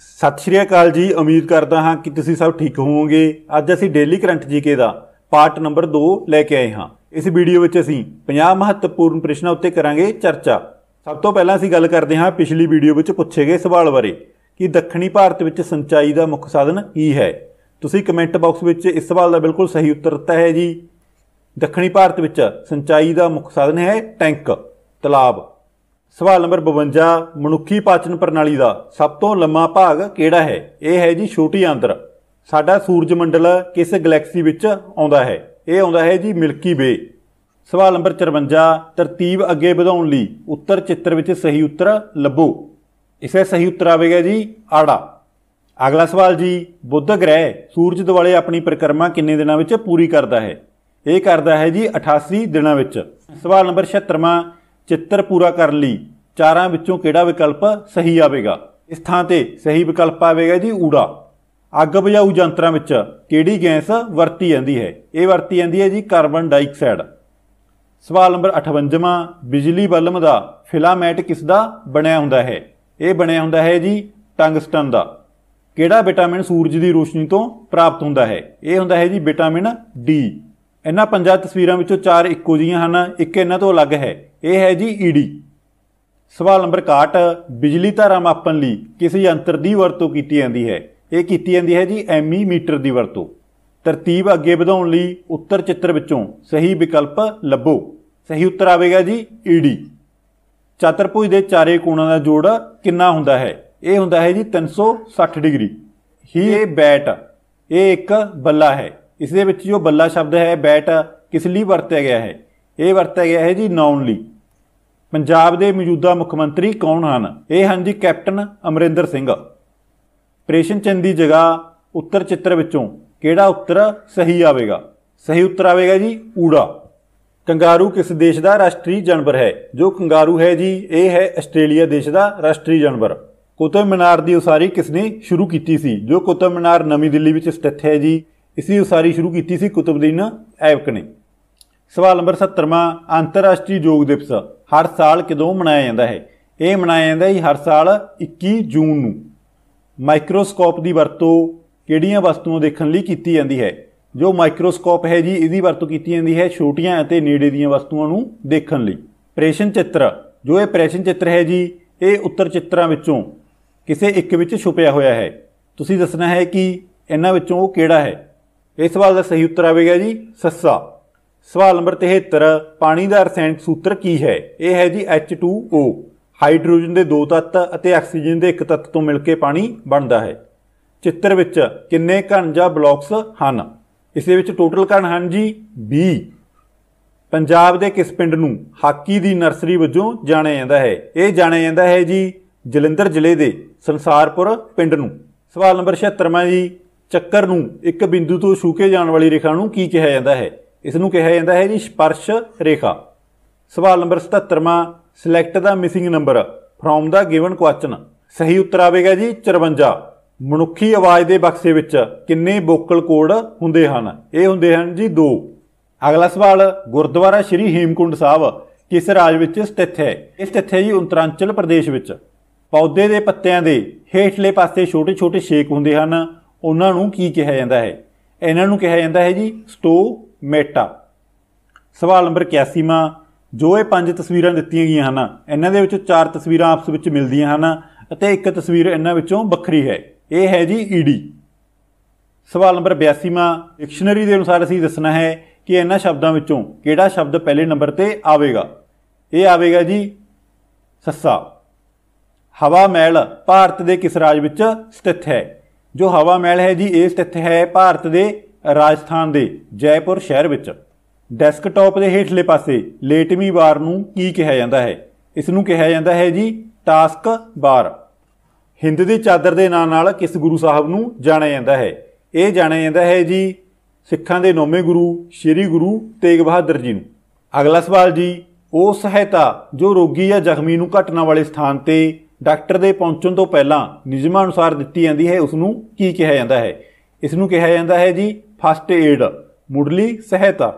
ਸਤਿ ਸ਼੍ਰੀ ਅਕਾਲ ਜੀ ਉਮੀਦ ਕਰਦਾ ਹਾਂ ਕਿ ਤੁਸੀਂ ਸਭ ਠੀਕ ਹੋਵੋਗੇ ਅੱਜ ਅਸੀਂ ਡੇਲੀ ਕਰੰਟ ਜੀਕੇ ਦਾ ਪਾਰਟ ਨੰਬਰ 2 ਲੈ ਕੇ ਆਏ ਹਾਂ ਇਸ ਵੀਡੀਓ ਵਿੱਚ ਅਸੀਂ 50 ਮਹੱਤਵਪੂਰਨ ਪ੍ਰਸ਼ਨਾਂ ਉੱਤੇ ਕਰਾਂਗੇ ਚਰਚਾ ਸਭ ਤੋਂ ਪਹਿਲਾਂ ਅਸੀਂ ਗੱਲ ਕਰਦੇ ਹਾਂ ਪਿਛਲੀ ਵੀਡੀਓ ਵਿੱਚ ਪੁੱਛੇ ਗਏ ਸਵਾਲ ਬਾਰੇ ਕਿ ਦੱਖਣੀ ਭਾਰਤ ਵਿੱਚ ਸਿੰਚਾਈ ਦਾ ਮੁੱਖ ਸਾਧਨ ਕੀ ਹੈ ਤੁਸੀਂ ਕਮੈਂਟ ਬਾਕਸ ਵਿੱਚ ਇਸ ਸਵਾਲ ਦਾ ਬਿਲਕੁਲ ਸਹੀ ਉੱਤਰ ਦਿੱਤਾ ਹੈ ਜੀ ਦੱਖਣੀ ਭਾਰਤ ਵਿੱਚ ਸਿੰਚਾਈ ਦਾ ਮੁੱਖ ਸਾਧਨ ਹੈ ਟੈਂਕ ਤਲਾਬ ਸਵਾਲ ਨੰਬਰ 52 ਮਨੁੱਖੀ ਪਾਚਨ ਪ੍ਰਣਾਲੀ ਦਾ ਸਭ ਤੋਂ ਲੰਮਾ ਭਾਗ ਕਿਹੜਾ ਹੈ ਇਹ ਹੈ ਜੀ ਛੋਟੀ ਆਂਦਰ ਸਾਡਾ ਸੂਰਜ ਮੰਡਲ ਕਿਸ ਗੈਲੈਕਸੀ ਵਿੱਚ ਆਉਂਦਾ ਹੈ ਇਹ ਆਉਂਦਾ ਹੈ ਜੀ ਮਿਲਕੀ ਵੇ ਸਵਾਲ ਨੰਬਰ 54 ਤਰਤੀਬ ਅੱਗੇ ਵਧਾਉਣ ਲਈ ਉੱਤਰ ਚਿੱਤਰ ਵਿੱਚ ਸਹੀ ਉੱਤਰ ਲੱਭੋ ਇਸੇ ਸਹੀ ਉੱਤਰ ਆਵੇਗਾ ਜੀ ਆੜਾ ਅਗਲਾ ਸਵਾਲ ਜੀ ਬੁੱਧ ਗ੍ਰਹਿ ਸੂਰਜ ਦੁਆਲੇ ਆਪਣੀ ਪ੍ਰਕਰਮਾ ਕਿੰਨੇ ਦਿਨਾਂ ਵਿੱਚ ਪੂਰੀ ਕਰਦਾ ਹੈ ਇਹ ਕਰਦਾ ਹੈ ਜੀ 88 ਦਿਨਾਂ ਵਿੱਚ ਸਵਾਲ ਨੰਬਰ 76ਵਾਂ ਚਿੱਤਰ ਪੂਰਾ ਕਰਨ ਲਈ ਚਾਰਾਂ ਵਿੱਚੋਂ ਕਿਹੜਾ ਵਿਕਲਪ ਸਹੀ ਆਵੇਗਾ ਇਸ ਥਾਂ ਤੇ ਸਹੀ ਵਿਕਲਪ ਆਵੇਗਾ ਜੀ ਊੜਾ ਅੱਗ ਬੁਝਾਊ ਯੰਤਰਾਂ ਵਿੱਚ ਕਿਹੜੀ ਗੈਸ ਵਰਤੀ ਜਾਂਦੀ ਹੈ ਇਹ ਵਰਤੀ ਜਾਂਦੀ ਹੈ ਜੀ ਕਾਰਬਨ ਡਾਈਆਕਸਾਈਡ ਸਵਾਲ ਨੰਬਰ 58ਵਾਂ ਬਿਜਲੀ ਬਲਬ ਦਾ ਫਿਲਾਮੈਂਟ ਕਿਸ ਦਾ ਬਣਿਆ ਹੁੰਦਾ ਹੈ ਇਹ ਬਣਿਆ ਹੁੰਦਾ ਹੈ ਜੀ ਟੰਗਸਟਨ ਦਾ ਕਿਹੜਾ ਵਿਟਾਮਿਨ ਸੂਰਜ ਦੀ ਰੋਸ਼ਨੀ ਤੋਂ ਪ੍ਰਾਪਤ ਹੁੰਦਾ ਹੈ ਇਹ ਹੁੰਦਾ ਹੈ ਜੀ ਵਿਟਾਮਿਨ ਡੀ ਇਹਨਾਂ ਪੰਜਾਂ ਤਸਵੀਰਾਂ ਵਿੱਚੋਂ ਚਾਰ ਇੱਕੋ ਜੀਆਂ ਹਨ ਇੱਕ ਇਹਨਾਂ ਤੋਂ ਅਲੱਗ ਹੈ ਇਹ ਹੈ ਜੀ ਈਡੀ ਸਵਾਲ ਨੰਬਰ 61 ਬਿਜਲੀ ਧਾਰਾ ਮਾਪਣ ਲਈ ਕਿਸ ਯੰਤਰ ਦੀ ਵਰਤੋਂ ਕੀਤੀ ਜਾਂਦੀ ਹੈ ਇਹ ਕੀਤੀ ਜਾਂਦੀ ਹੈ ਜੀ ਐਮੀ ਮੀਟਰ ਦੀ ਵਰਤੋਂ ਤਰਤੀਬ ਅੱਗੇ ਵਧਾਉਣ ਲਈ ਉੱਤਰ ਚਿੱਤਰ ਵਿੱਚੋਂ ਸਹੀ ਵਿਕਲਪ ਲੱਭੋ ਸਹੀ ਉੱਤਰ ਆਵੇਗਾ ਜੀ ਈਡੀ ਚਤਰਪੂਜ ਦੇ ਚਾਰੇ ਕੋਣਾਂ ਦਾ ਜੋੜ ਕਿੰਨਾ ਹੁੰਦਾ ਹੈ ਇਹ ਹੁੰਦਾ ਹੈ ਜੀ 360 ਡਿਗਰੀ ਹੀ ਇਹ ਬੈਟ ਇਹ ਇੱਕ ਬੱਲਾ ਹੈ ਇਸ ਦੇ ਵਿੱਚ ਜੋ ਬੱਲਾ ਸ਼ਬਦ ਹੈ ਬੈਟ ਕਿਸ ਲਈ ਵਰਤਿਆ ਗਿਆ ਹੈ ਇਹ ਵਰਤਿਆ ਗਿਆ ਹੈ ਜੀ ਨਾਉਨ ਲਈ ਪੰਜਾਬ ਦੇ ਮੌਜੂਦਾ ਮੁੱਖ ਮੰਤਰੀ ਕੌਣ ਹਨ ਇਹ ਹਨ ਜੀ ਕੈਪਟਨ ਅਮਰਿੰਦਰ ਸਿੰਘ ਪ੍ਰੇਸ਼ਨ ਚੰਦੀ ਦੀ ਜਗ੍ਹਾ ਉੱਤਰ ਚਿੱਤਰ ਵਿੱਚੋਂ ਕਿਹੜਾ ਉੱਤਰ ਸਹੀ ਆਵੇਗਾ ਸਹੀ ਉੱਤਰ ਆਵੇਗਾ ਜੀ ਊੜਾ ਕੰਗਾਰੂ ਕਿਸ ਦੇਸ਼ ਦਾ ਰਾਸ਼ਟਰੀ ਜਾਨਵਰ ਹੈ ਜੋ ਕੰਗਾਰੂ ਹੈ ਜੀ ਇਹ ਹੈ ਆਸਟ੍ਰੇਲੀਆ ਦੇਸ਼ ਦਾ ਰਾਸ਼ਟਰੀ ਜਾਨਵਰ ਕੁਤਬ ਮਿਨਾਰ ਦੀ ਉਸਾਰੀ ਕਿਸ ਨੇ ਸ਼ੁਰੂ ਕੀਤੀ ਸੀ ਜੋ ਕੁਤਬ ਮਿਨਾਰ ਨਵੀਂ ਦਿੱਲੀ ਵਿੱਚ ਸਥਿਤ ਹੈ ਜੀ ਇਸ ਦੀ ਉਸਾਰੀ ਸ਼ੁਰੂ ਕੀਤੀ ਸੀ ਕੁਤਬਦੀਨ ਐਬਕ ਨੇ ਸਵਾਲ ਨੰਬਰ 70ਵਾਂ ਅੰਤਰਰਾਸ਼ਟਰੀ ਯੋਗ ਦਿਵਸ ਹਰ ਸਾਲ ਕਦੋਂ ਮਨਾਇਆ ਜਾਂਦਾ ਹੈ ਇਹ ਮਨਾਇਆ ਜਾਂਦਾ ਹੈ ਹਰ ਸਾਲ 21 ਜੂਨ ਨੂੰ ਮਾਈਕਰੋਸਕੋਪ ਦੀ ਵਰਤੋਂ ਕਿਹੜੀਆਂ ਵਸਤੂਆਂ ਦੇਖਣ ਲਈ ਕੀਤੀ ਜਾਂਦੀ ਹੈ ਜੋ ਮਾਈਕਰੋਸਕੋਪ ਹੈ ਜੀ ਇਹਦੀ ਵਰਤੋਂ ਕੀਤੀ ਜਾਂਦੀ ਹੈ ਛੋਟੀਆਂ ਅਤੇ ਨੇੜੇ ਦੀਆਂ ਵਸਤੂਆਂ ਨੂੰ ਦੇਖਣ ਲਈ ਪ੍ਰੇਸ਼ਨ ਚਿੱਤਰ ਜੋ ਇਹ ਪ੍ਰੇਸ਼ਨ ਚਿੱਤਰ ਹੈ ਜੀ ਇਹ ਉੱਤਰ ਚਿੱਤਰਾਂ ਵਿੱਚੋਂ ਕਿਸੇ ਇੱਕ ਵਿੱਚ ਛੁਪਿਆ ਹੋਇਆ ਹੈ ਤੁਸੀਂ ਦੱਸਣਾ ਹੈ ਕਿ ਇਹਨਾਂ ਵਿੱਚੋਂ ਉਹ ਕਿਹੜਾ ਹੈ ਇਸ ਸਵਾਲ ਦਾ ਸਹੀ ਉੱਤਰ ਆਵੇਗਾ ਜੀ ਸੱਸਾ ਸਵਾਲ ਨੰਬਰ 73 ਪਾਣੀ ਦਾ ਰਸਾਇਣਕ ਸੂਤਰ ਕੀ ਹੈ ਇਹ ਹੈ ਜੀ H2O ਹਾਈਡਰੋਜਨ ਦੇ ਦੋ ਤੱਤ ਅਤੇ ਆਕਸੀਜਨ ਦੇ ਇੱਕ ਤੱਤ ਤੋਂ ਮਿਲ ਕੇ ਪਾਣੀ ਬਣਦਾ ਹੈ ਚਿੱਤਰ ਵਿੱਚ ਕਿੰਨੇ ਘਣ ਜਾਂ ਬਲੌਕਸ ਹਨ ਇਸ ਦੇ ਵਿੱਚ ਟੋਟਲ ਘਣ ਹਨ ਜੀ 20 ਪੰਜਾਬ ਦੇ ਕਿਸ ਪਿੰਡ ਨੂੰ ਹਾਕੀ ਦੀ ਨਰਸਰੀ ਵਜੋਂ ਜਾਣਿਆ ਜਾਂਦਾ ਹੈ ਇਹ ਜਾਣਿਆ ਜਾਂਦਾ ਹੈ ਜੀ ਜਲੰਧਰ ਜ਼ਿਲ੍ਹੇ ਦੇ ਸੰਸਾਰਪੁਰ ਪਿੰਡ ਨੂੰ ਸਵਾਲ ਨੰਬਰ 76 ਜੀ ਚੱਕਰ ਨੂੰ ਇੱਕ ਬਿੰਦੂ ਤੋਂ ਛੂਕੇ ਜਾਣ ਵਾਲੀ ਰੇਖਾ ਨੂੰ ਕੀ ਕਿਹਾ ਜਾਂਦਾ ਹੈ ਇਸ ਨੂੰ ਕਿਹਾ ਜਾਂਦਾ ਹੈ ਜੀ ਸਪਰਸ਼ ਰੇਖਾ ਸਵਾਲ ਨੰਬਰ 77ਵਾਂ select the missing number from the given question ਸਹੀ ਉੱਤਰ ਆਵੇਗਾ ਜੀ 54 ਮਨੁੱਖੀ ਆਵਾਜ਼ ਦੇ ਬਕਸੇ ਵਿੱਚ ਕਿੰਨੇ ਵੋਕਲ ਕੋਡ ਹੁੰਦੇ ਹਨ ਇਹ ਹੁੰਦੇ ਹਨ ਜੀ 2 ਅਗਲਾ ਸਵਾਲ ਗੁਰਦੁਆਰਾ ਸ਼੍ਰੀ ਹੀਮਕੁੰਡ ਸਾਹਿਬ ਕਿਸ ਰਾਜ ਵਿੱਚ ਸਥਿਤ ਹੈ ਇਹ ਸਥਿਤ ਹੈ ਜੀ ਉਤਰਾਂਚਲ ਪ੍ਰਦੇਸ਼ ਵਿੱਚ ਪੌਦੇ ਦੇ ਪੱਤਿਆਂ ਦੇ ਹੇਠਲੇ ਪਾਸੇ ਛੋਟੇ-ਛੋਟੇ ਛੇਕ ਹੁੰਦੇ ਹਨ ਉਹਨਾਂ ਨੂੰ ਕੀ ਕਿਹਾ ਜਾਂਦਾ ਹੈ ਇਹਨਾਂ ਨੂੰ ਕਿਹਾ ਜਾਂਦਾ ਹੈ ਜੀ ਸਟੋਮੇਟਾ ਸਵਾਲ ਨੰਬਰ 81ਵਾਂ ਜੋ ਇਹ ਪੰਜ ਤਸਵੀਰਾਂ ਦਿੱਤੀਆਂ ਗਈਆਂ ਹਨ ਇਹਨਾਂ ਦੇ ਵਿੱਚੋਂ ਚਾਰ ਤਸਵੀਰਾਂ ਆਪਸ ਵਿੱਚ ਮਿਲਦੀਆਂ ਹਨ ਅਤੇ ਇੱਕ ਤਸਵੀਰ ਇਹਨਾਂ ਵਿੱਚੋਂ ਵੱਖਰੀ ਹੈ ਇਹ ਹੈ ਜੀ ਈਡੀ ਸਵਾਲ ਨੰਬਰ 82ਵਾਂ ਡਿਕਸ਼ਨਰੀ ਦੇ ਅਨੁਸਾਰ ਅਸੀਂ ਦੱਸਣਾ ਹੈ ਕਿ ਇਹਨਾਂ ਸ਼ਬਦਾਂ ਵਿੱਚੋਂ ਕਿਹੜਾ ਸ਼ਬਦ ਪਹਿਲੇ ਨੰਬਰ ਤੇ ਆਵੇਗਾ ਇਹ ਆਵੇਗਾ ਜੀ ਸੱਸਾ ਹਵਾ ਮਹਿਲ ਭਾਰਤ ਦੇ ਕਿਸ ਰਾਜ ਵਿੱਚ ਸਥਿਤ ਹੈ ਜੋ ਹਵਾ ਮਹਿਲ ਹੈ ਜੀ ਇਹ ਸਥਿਤ ਹੈ ਭਾਰਤ ਦੇ ਰਾਜਸਥਾਨ ਦੇ ਜੈਪੁਰ ਸ਼ਹਿਰ ਵਿੱਚ ਡੈਸਕਟਾਪ ਦੇ ਹੇਠਲੇ ਪਾਸੇ ਲੇਟਮੀ ਬਾਰ ਨੂੰ ਕੀ ਕਿਹਾ ਜਾਂਦਾ ਹੈ ਇਸ ਨੂੰ ਕਿਹਾ ਜਾਂਦਾ ਹੈ ਜੀ ਟਾਸਕ ਬਾਰ ਹਿੰਦ ਦੀ ਚਾਦਰ ਦੇ ਨਾਂ ਨਾਲ ਕਿਸ ਗੁਰੂ ਸਾਹਿਬ ਨੂੰ ਜਾਣਿਆ ਜਾਂਦਾ ਹੈ ਇਹ ਜਾਣਿਆ ਜਾਂਦਾ ਹੈ ਜੀ ਸਿੱਖਾਂ ਦੇ ਨੌਵੇਂ ਗੁਰੂ ਸ੍ਰੀ ਗੁਰੂ ਤੇਗ ਬਹਾਦਰ ਜੀ ਨੂੰ ਅਗਲਾ ਸਵਾਲ ਜੀ ਉਹ ਸਹਾਇਤਾ ਜੋ ਰੋਗੀ ਜਾਂ ਜ਼ਖਮੀ ਨੂੰ ਘਟਨਾ ਵਾਲੇ ਸਥਾਨ ਤੇ ਡਾਕਟਰ ਦੇ ਪਹੁੰਚਣ ਤੋਂ ਪਹਿਲਾਂ ਨਿਯਮਾਂ ਅਨੁਸਾਰ ਦਿੱਤੀ ਜਾਂਦੀ ਹੈ ਉਸ ਨੂੰ ਕੀ ਕਿਹਾ ਜਾਂਦਾ ਹੈ ਇਸ ਨੂੰ ਕਿਹਾ ਜਾਂਦਾ ਹੈ ਜੀ ਫਸਟ ਏਡ ਮੁੱਢਲੀ ਸਹਾਇਤਾ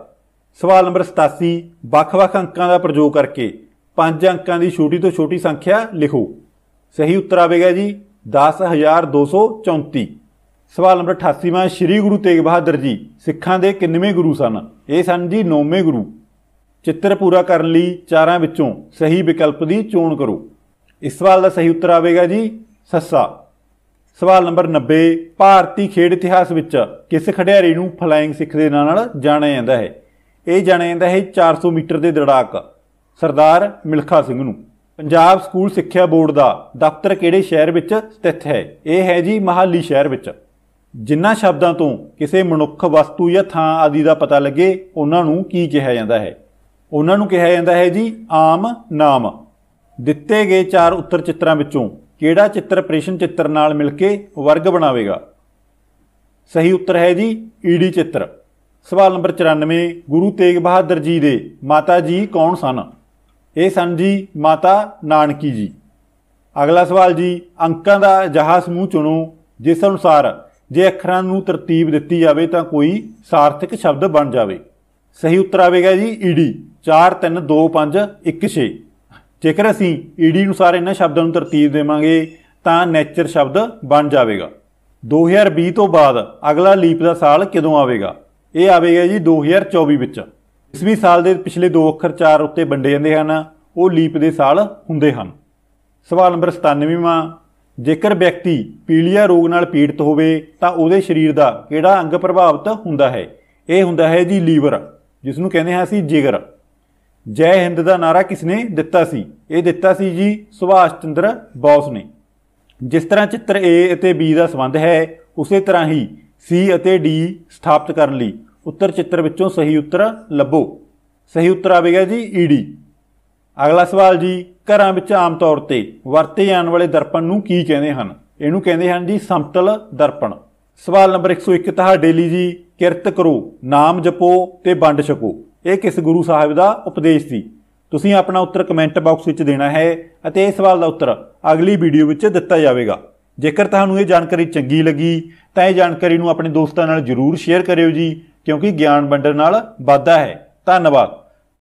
ਸਵਾਲ ਨੰਬਰ 87 ਵੱਖ-ਵੱਖ ਅੰਕਾਂ ਦਾ ਪ੍ਰਯੋਗ ਕਰਕੇ ਪੰਜ ਅੰਕਾਂ ਦੀ ਛੋਟੀ ਤੋਂ ਛੋਟੀ ਸੰਖਿਆ ਲਿਖੋ ਸਹੀ ਉੱਤਰ ਆਵੇਗਾ ਜੀ 10234 ਸਵਾਲ ਨੰਬਰ 88 ਮਾ ਸ੍ਰੀ ਗੁਰੂ ਤੇਗ ਬਹਾਦਰ ਜੀ ਸਿੱਖਾਂ ਦੇ ਕਿੰਨਵੇਂ ਗੁਰੂ ਸਨ ਇਹ ਸਨ ਜੀ 9ਵੇਂ ਗੁਰੂ ਚਿੱਤਰ ਪੂਰਾ ਕਰਨ ਲਈ ਚਾਰਾਂ ਵਿੱਚੋਂ ਸਹੀ ਵਿਕਲਪ ਦੀ ਚੋਣ ਕਰੋ ਇਸ ਸਵਾਲ ਦਾ ਸਹੀ ਉੱਤਰ ਆਵੇਗਾ ਜੀ ਸੱਸਾ ਸਵਾਲ ਨੰਬਰ 90 ਭਾਰਤੀ ਖੇਡ ਇਤਿਹਾਸ ਵਿੱਚ ਕਿਸ ਖਿਡਾਰੀ ਨੂੰ ਫਲਾਈਂਗ ਸਿੱਖ ਦੇ ਨਾਂ ਨਾਲ ਜਾਣਿਆ ਜਾਂਦਾ ਹੈ ਇਹ ਜਾਣਿਆ ਜਾਂਦਾ ਹੈ 400 ਮੀਟਰ ਦੇ ਦੜਾਕ ਸਰਦਾਰ ਮਿਲਖਾ ਸਿੰਘ ਨੂੰ ਪੰਜਾਬ ਸਕੂਲ ਸਿੱਖਿਆ ਬੋਰਡ ਦਾ ਦਫ਼ਤਰ ਕਿਹੜੇ ਸ਼ਹਿਰ ਵਿੱਚ ਸਥਿਤ ਹੈ ਇਹ ਹੈ ਜੀ ਮਹਾਲੀ ਸ਼ਹਿਰ ਵਿੱਚ ਜਿੰਨਾ ਸ਼ਬਦਾਂ ਤੋਂ ਕਿਸੇ ਮਨੁੱਖ ਵਸਤੂ ਜਾਂ ਥਾਂ ਆਦਿ ਦਾ ਪਤਾ ਲੱਗੇ ਉਹਨਾਂ ਨੂੰ ਕੀ ਕਿਹਾ ਜਾਂਦਾ ਹੈ ਉਹਨਾਂ ਨੂੰ ਕਿਹਾ ਜਾਂਦਾ ਹੈ ਜੀ ਆਮ ਨਾਮ ਦਿੱਤੇ ਗਏ ਚਾਰ ਉੱਤਰ ਚਿੱਤਰਾਂ ਵਿੱਚੋਂ ਕਿਹੜਾ ਚਿੱਤਰ ਪ੍ਰਸ਼ਨ ਚਿੱਤਰ ਨਾਲ ਮਿਲ ਕੇ ਵਰਗ ਬਣਾਵੇਗਾ ਸਹੀ ਉੱਤਰ ਹੈ ਜੀ ਈਡੀ ਚਿੱਤਰ ਸਵਾਲ ਨੰਬਰ 94 ਗੁਰੂ ਤੇਗ ਬਹਾਦਰ ਜੀ ਦੇ ਮਾਤਾ ਜੀ ਕੌਣ ਸਨ ਇਹ ਸਨ ਜੀ ਮਾਤਾ ਨਾਨਕੀ ਜੀ ਅਗਲਾ ਸਵਾਲ ਜੀ ਅੰਕਾਂ ਦਾ ਜਹਾ ਸਮੂਹ ਚੁਣੋ ਜਿਸ ਅਨੁਸਾਰ ਜੇ ਅੱਖਰਾਂ ਨੂੰ ਤਰਤੀਬ ਦਿੱਤੀ ਜਾਵੇ ਤਾਂ ਕੋਈ ਸਾਰਥਕ ਸ਼ਬਦ ਬਣ ਜਾਵੇ ਸਹੀ ਉੱਤਰ ਆਵੇਗਾ ਜੀ ਈਡੀ 4 3 2 5 1 6 ਜੇਕਰ ਅਸੀਂ ਈਡੀ ਅਨੁਸਾਰ ਇਹਨਾਂ ਸ਼ਬਦਾਂ ਨੂੰ ਤਰਤੀਬ ਦੇਵਾਂਗੇ ਤਾਂ ਨੇਚਰ ਸ਼ਬਦ ਬਣ ਜਾਵੇਗਾ 2020 ਤੋਂ ਬਾਅਦ ਅਗਲਾ ਲੀਪ ਦਾ ਸਾਲ ਕਦੋਂ ਆਵੇਗਾ ਇਹ ਆਵੇਗਾ ਜੀ 2024 ਵਿੱਚ ਇਸ ਵੀ ਸਾਲ ਦੇ ਪਿਛਲੇ ਦੋ ਅੱਖਰ ਚਾਰ ਉੱਤੇ ਵੰਡੇ ਜਾਂਦੇ ਹਨ ਉਹ ਲੀਪ ਦੇ ਸਾਲ ਹੁੰਦੇ ਹਨ ਸਵਾਲ ਨੰਬਰ 97ਵਾਂ ਜੇਕਰ ਵਿਅਕਤੀ ਪੀਲੀਆ ਰੋਗ ਨਾਲ ਪੀੜਤ ਹੋਵੇ ਤਾਂ ਉਹਦੇ ਸਰੀਰ ਦਾ ਕਿਹੜਾ ਅੰਗ ਪ੍ਰਭਾਵਿਤ ਹੁੰਦਾ ਹੈ ਇਹ ਹੁੰਦਾ ਹੈ ਜੀ ਲੀਵਰ ਜਿਸ ਨੂੰ ਕਹਿੰਦੇ ਹਾਂ ਅਸੀਂ ਜਿਗਰ ਜੈ ਹਿੰਦ ਦਾ ਨਾਰਾ ਕਿਸਨੇ ਦਿੱਤਾ ਸੀ ਇਹ ਦਿੱਤਾ ਸੀ ਜੀ ਸੁਭਾਸ਼ ਚੰਦਰ ਬੋਸ ਨੇ ਜਿਸ ਤਰ੍ਹਾਂ ਚਿੱਤਰ A ਅਤੇ B ਦਾ ਸੰਬੰਧ ਹੈ ਉਸੇ ਤਰ੍ਹਾਂ ਹੀ C ਅਤੇ D ਸਥਾਪਿਤ ਕਰਨ ਲਈ ਉੱਤਰ ਚਿੱਤਰ ਵਿੱਚੋਂ ਸਹੀ ਉੱਤਰ ਲੱਭੋ ਸਹੀ ਉੱਤਰ ਆਵੇਗਾ ਜੀ ED ਅਗਲਾ ਸਵਾਲ ਜੀ ਘਰਾਂ ਵਿੱਚ ਆਮ ਤੌਰ ਤੇ ਵਰਤੇ ਜਾਣ ਵਾਲੇ ਦਰਪਣ ਨੂੰ ਕੀ ਕਹਿੰਦੇ ਹਨ ਇਹਨੂੰ ਕਹਿੰਦੇ ਹਨ ਜੀ ਸਮਤਲ ਦਰਪਣ ਸਵਾਲ ਨੰਬਰ 101 ਤੁਹਾਡੇ ਲਈ ਜੀ ਕਿਰਤ ਕਰੋ ਨਾਮ ਜਪੋ ਤੇ ਵੰਡ ਛਕੋ ਇਹ ਕਿਸ ਗੁਰੂ ਸਾਹਿਬ ਦਾ ਉਪਦੇਸ਼ ਸੀ ਤੁਸੀਂ ਆਪਣਾ ਉੱਤਰ ਕਮੈਂਟ ਬਾਕਸ ਵਿੱਚ ਦੇਣਾ ਹੈ ਅਤੇ ਇਸ ਸਵਾਲ ਦਾ ਉੱਤਰ ਅਗਲੀ ਵੀਡੀਓ ਵਿੱਚ ਦਿੱਤਾ ਜਾਵੇਗਾ ਜੇਕਰ ਤੁਹਾਨੂੰ ਇਹ ਜਾਣਕਾਰੀ ਚੰਗੀ ਲੱਗੀ ਤਾਂ ਇਹ ਜਾਣਕਾਰੀ ਨੂੰ ਆਪਣੇ ਦੋਸਤਾਂ ਨਾਲ ਜਰੂਰ ਸ਼ੇਅਰ ਕਰਿਓ ਜੀ ਕਿਉਂਕਿ ਗਿਆਨ ਵੰਡਣ ਨਾਲ ਵਾਧਾ ਹੈ ਧੰਨਵਾਦ